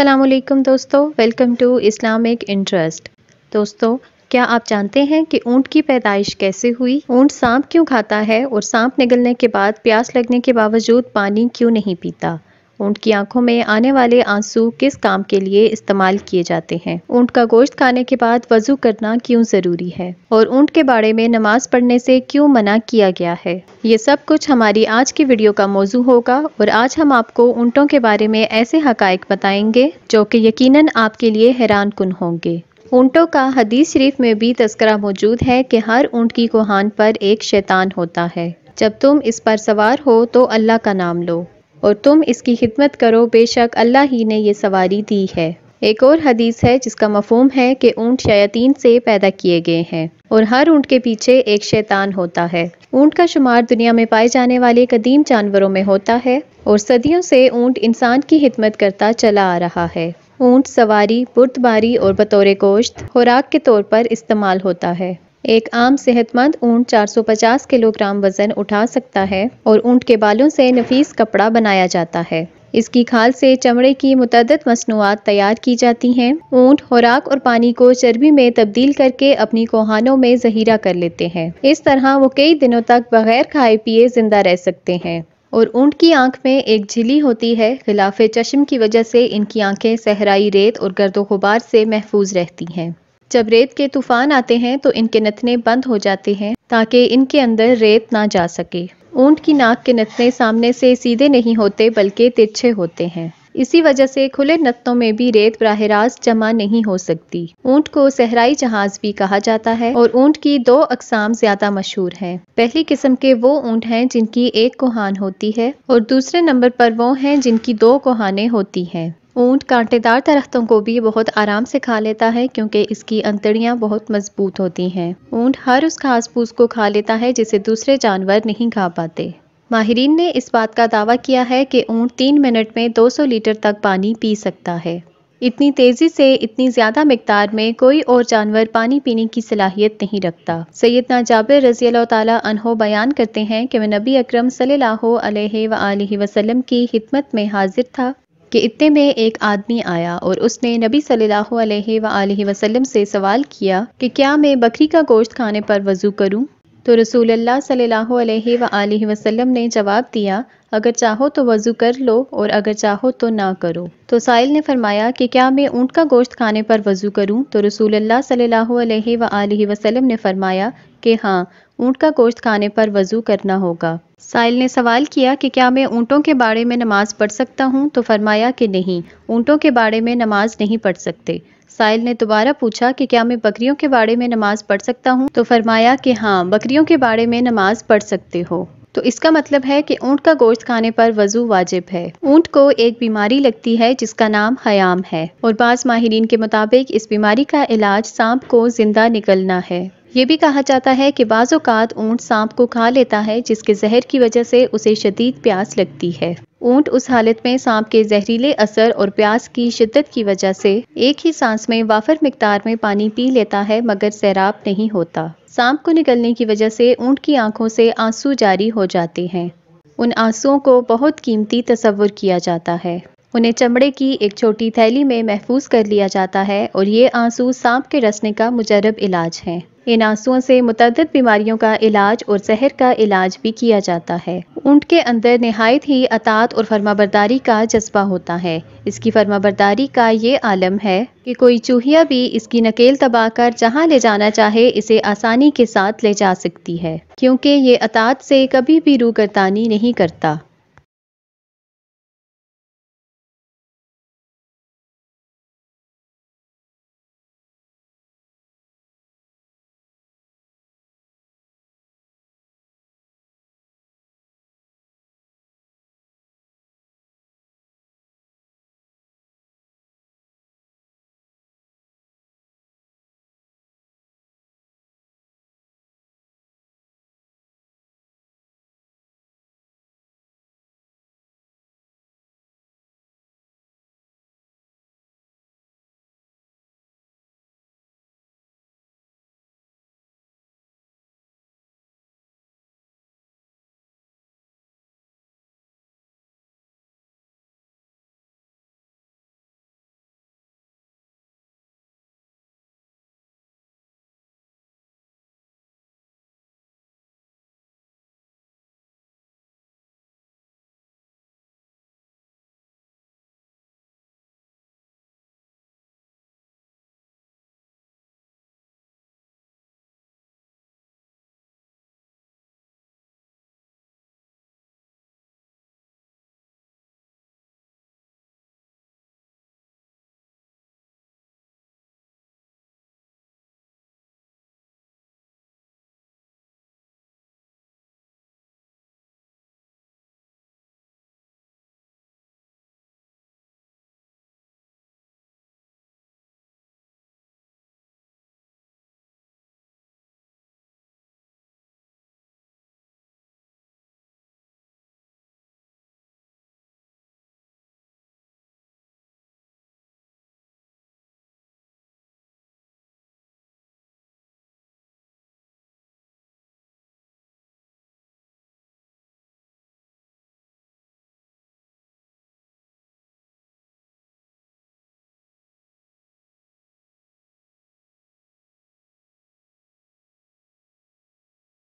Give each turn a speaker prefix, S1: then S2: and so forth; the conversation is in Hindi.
S1: असलकम दोस्तों वेलकम टू इस्लामिक इंटरेस्ट दोस्तों क्या आप जानते हैं कि ऊंट की पैदाइश कैसे हुई ऊंट सांप क्यों खाता है और सांप निगलने के बाद प्यास लगने के बावजूद पानी क्यों नहीं पीता ऊँट की आंखों में आने वाले आंसू किस काम के लिए इस्तेमाल किए जाते हैं ऊँट का गोश्त खाने के बाद वजू करना क्यों ज़रूरी है और ऊँट के बारे में नमाज पढ़ने से क्यों मना किया गया है ये सब कुछ हमारी आज की वीडियो का मौजू होगा और आज हम आपको ऊँटों के बारे में ऐसे हक बताएंगे जो कि यकीन आपके लिए हैरान कन होंगे ऊंटों का हदीस शरीफ में भी तस्करा मौजूद है कि हर ऊँट की कोहान पर एक शैतान होता है जब तुम इस पर सवार हो तो अल्लाह का नाम लो और तुम इसकी खिदमत करो बेशक अल्लाह ही ने यह सवारी दी है एक और हदीस है जिसका मफहम है कि ऊंट शयातीन से पैदा किए गए हैं और हर ऊँट के पीछे एक शैतान होता है ऊंट का शुमार दुनिया में पाए जाने वाले कदीम जानवरों में होता है और सदियों से ऊंट इंसान की खिदमत करता चला आ रहा है ऊंट सवारी बुर्दबारी और बतौर गोश्त खुराक के तौर पर इस्तेमाल होता है एक आम सेहतमंद ऊंट 450 किलोग्राम वजन उठा सकता है और ऊंट के बालों से नफीस कपड़ा बनाया जाता है इसकी खाल से चमड़े की मुतद मसनूआत तैयार की जाती हैं ऊंट खुराक और पानी को चर्बी में तब्दील करके अपनी कोहानों में जहीरा कर लेते हैं इस तरह वो कई दिनों तक बगैर खाए पिए जिंदा रह सकते हैं और ऊंट की आंख में एक झिली होती है खिलाफ चश्म की वजह से इनकी आंखें सहराई रेत और गर्द से महफूज रहती हैं जब रेत के तूफान आते हैं तो इनके नथने बंद हो जाते हैं ताकि इनके अंदर रेत ना जा सके ऊंट की नाक के नथने सामने से सीधे नहीं होते बल्कि तिरछे होते हैं इसी वजह से खुले नत्तों में भी रेत बराह रास्त जमा नहीं हो सकती ऊंट को सहराई जहाज भी कहा जाता है और ऊंट की दो अकसाम ज्यादा मशहूर हैं। पहली किस्म के वो ऊंट हैं जिनकी एक कोहान होती है और दूसरे नंबर पर वो हैं जिनकी दो कोहानें होती हैं ऊंट कांटेदार दरख्तों को भी बहुत आराम से खा लेता है क्योंकि इसकी अंतड़ियाँ बहुत मजबूत होती हैं ऊंट हर उस घास फूस को खा लेता है जिसे दूसरे जानवर नहीं खा पाते माहरीन ने इस बात का दावा किया है कि ऊंट तीन मिनट में 200 लीटर तक पानी पी सकता है इतनी तेज़ी से इतनी ज़्यादा मकदार में कोई और जानवर पानी पीने की सलाहियत नहीं रखता सैदना जाबिर रजी तहो बयान करते हैं कि वह नबी अक्रम सल वसलम की हिदमत में हाजिर था कि इतने में एक आदमी आया और उसने नबी सल्लल्लाहु अलैहि वसल्लम से सवाल किया कि क्या मैं बकरी का गोश्त खाने पर वज़ू करूं? तो रसूल अल्लाह सल्लल्लाहु अलैहि वसल्लम ने जवाब दिया अगर चाहो तो वज़ू कर लो और अगर चाहो तो ना करो तो साहिल ने फरमाया कि क्या मैं ऊँट का गोश्त खाने पर वज़ू करूँ तो रसूल अल्लाह सल्लल्लाहु अलैहि वसल्लम ने फरमाया कि हाँ ऊँट का गोश्त खाने पर वजू करना होगा साहिल ने सवाल किया कि क्या मैं ऊँटों के बाड़े में नमाज पढ़ सकता हूँ तो फरमाया कि नहीं ऊँटों के बाड़े में नमाज नहीं पढ़ सकते साहिल ने दोबारा पूछा कि क्या मैं बकरियों के बाड़े में नमाज पढ़ सकता हूँ तो फरमाया कि हाँ बकरियों के बाड़े में नमाज पढ़ सकते हो तो इसका मतलब है कि ऊँट का गोश्त खाने पर वजू वाजिब है ऊँट को एक बीमारी लगती है जिसका नाम हयाम है और बाज़ माहरीन के मुताबिक इस बीमारी का इलाज सांप को जिंदा निकलना है ये भी कहा जाता है कि बाज़ात ऊँट सांप को खा लेता है जिसके जहर की वजह से उसे शदीद प्यास लगती है ऊँट उस हालत में सांप के जहरीले असर और प्यास की शिद्दत की वजह से एक ही सांस में वाफर मकदार में पानी पी लेता है मगर सैराब नहीं होता सांप को निकलने की वजह से ऊँट की आंखों से आंसू जारी हो जाते हैं उन आंसुओं को बहुत कीमती तस्वर किया जाता है उन्हें चमड़े की एक छोटी थैली में महफूज कर लिया जाता है और ये आंसू सांप के रसने का मुजरब इलाज है इन आंसुओं से मुतद बीमारियों का इलाज और जहर का इलाज भी किया जाता है ऊँट के अंदर नहायत ही अतात और फर्माबरदारी का जज्बा होता है इसकी फर्माबरदारी का ये आलम है कि कोई चूहिया भी इसकी नकेल तबाह कर जहाँ ले जाना चाहे इसे आसानी के साथ ले जा सकती है क्योंकि ये अतात से कभी भी रूगरदानी नहीं करता